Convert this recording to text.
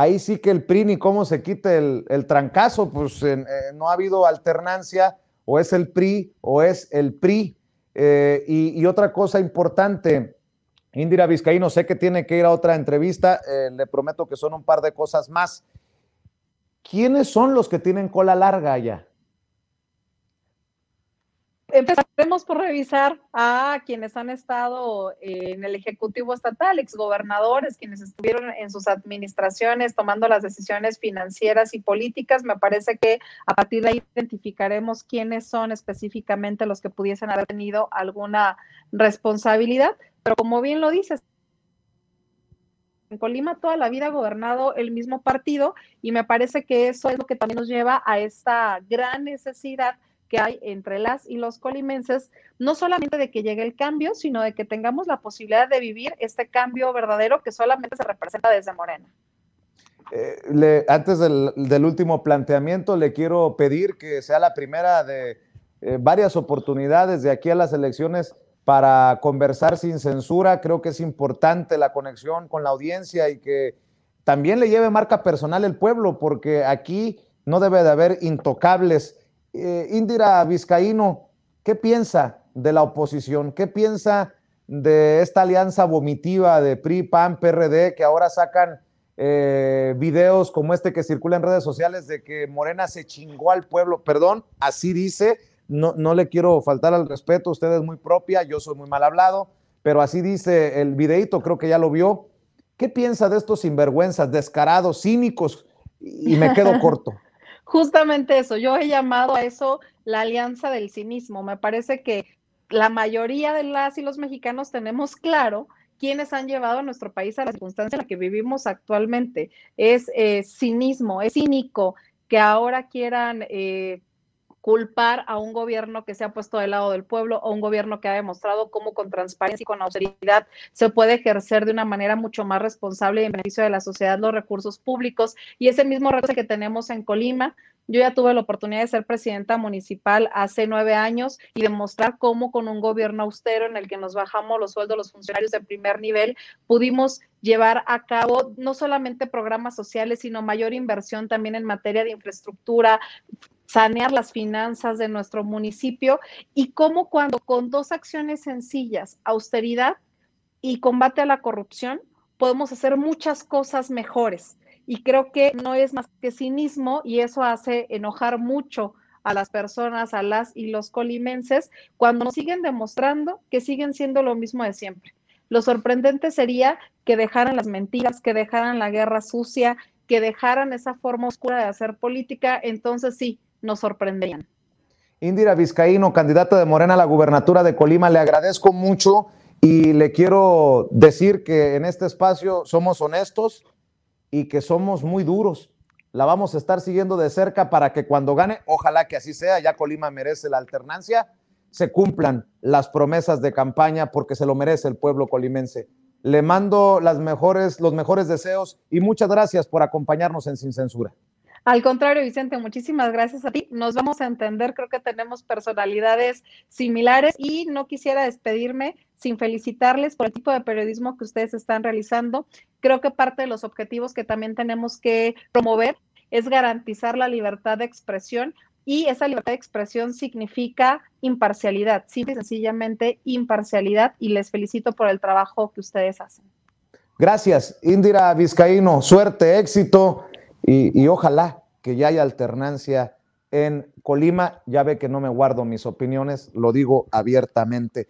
ahí sí que el PRI ni cómo se quite el, trancazo, pues eh, no ha habido alternancia, o es el PRI o es el PRI. Eh, y, otra cosa importante, Indira Vizcaíno, sé que tiene que ir a otra entrevista, eh, le prometo que son un par de cosas más. ¿Quiénes son los que tienen cola larga allá? Empezaremos por revisar a quienes han estado eh, en el Ejecutivo Estatal, exgobernadores, quienes estuvieron en sus administraciones tomando las decisiones financieras y políticas. Me parece que a partir de ahí identificaremos quiénes son específicamente los que pudiesen haber tenido alguna responsabilidad. Pero como bien lo dices, en Colima toda la vida ha gobernado el mismo partido y me parece que eso es lo que también nos lleva a esta gran necesidad que hay entre las y los colimenses, no solamente de que llegue el cambio, sino de que tengamos la posibilidad de vivir este cambio verdadero que solamente se representa desde Morena. Eh, antes del, último planteamiento, le quiero pedir que sea la primera de eh, varias oportunidades de aquí a las elecciones para conversar sin censura. Creo que es importante la conexión con la audiencia y que también le lleve marca personal el pueblo, porque aquí no debe de haber intocables eh, Indira Vizcaíno, ¿qué piensa de la oposición? ¿Qué piensa de esta alianza vomitiva de PRI, PAN, PRD, que ahora sacan eh, videos como este que circula en redes sociales de que Morena se chingó al pueblo? Perdón, así dice, no, no le quiero faltar al respeto, usted es muy propia, yo soy muy mal hablado, pero así dice el videito, creo que ya lo vio. ¿Qué piensa de estos sinvergüenzas, descarados, cínicos? Y me quedo corto justamente eso, yo he llamado a eso la alianza del cinismo. Me parece que la mayoría de las y los mexicanos tenemos claro quiénes han llevado a nuestro país a la circunstancia en la que vivimos actualmente. Es eh, cinismo, es cínico que ahora quieran eh, culpar a un gobierno que se ha puesto del lado del pueblo o un gobierno que ha demostrado cómo con transparencia y con austeridad se puede ejercer de una manera mucho más responsable y en beneficio de la sociedad los recursos públicos. Y ese mismo reto que tenemos en Colima. Yo ya tuve la oportunidad de ser presidenta municipal hace nueve años y demostrar cómo con un gobierno austero en el que nos bajamos los sueldos los funcionarios de primer nivel, pudimos llevar a cabo no solamente programas sociales, sino mayor inversión también en materia de infraestructura, sanear las finanzas de nuestro municipio y cómo cuando con dos acciones sencillas, austeridad y combate a la corrupción, podemos hacer muchas cosas mejores. Y creo que no es más que cinismo y eso hace enojar mucho a las personas, a las y los colimenses, cuando nos siguen demostrando que siguen siendo lo mismo de siempre. Lo sorprendente sería que dejaran las mentiras, que dejaran la guerra sucia, que dejaran esa forma oscura de hacer política. Entonces sí, nos sorprenderían. Indira Vizcaíno, candidata de Morena a la gubernatura de Colima, le agradezco mucho y le quiero decir que en este espacio somos honestos y que somos muy duros. La vamos a estar siguiendo de cerca para que cuando gane, ojalá que así sea, ya Colima merece la alternancia, se cumplan las promesas de campaña porque se lo merece el pueblo colimense. Le mando las mejores, los mejores deseos y muchas gracias por acompañarnos en Sin Censura. Al contrario, Vicente, muchísimas gracias a ti. Nos vamos a entender, creo que tenemos personalidades similares y no quisiera despedirme sin felicitarles por el tipo de periodismo que ustedes están realizando. Creo que parte de los objetivos que también tenemos que promover es garantizar la libertad de expresión y esa libertad de expresión significa imparcialidad, simple y sencillamente imparcialidad y les felicito por el trabajo que ustedes hacen. Gracias, Indira Vizcaíno. Suerte, éxito y, ojalá que ya haya alternancia en Colima. Ya ve que no me guardo mis opiniones, lo digo abiertamente.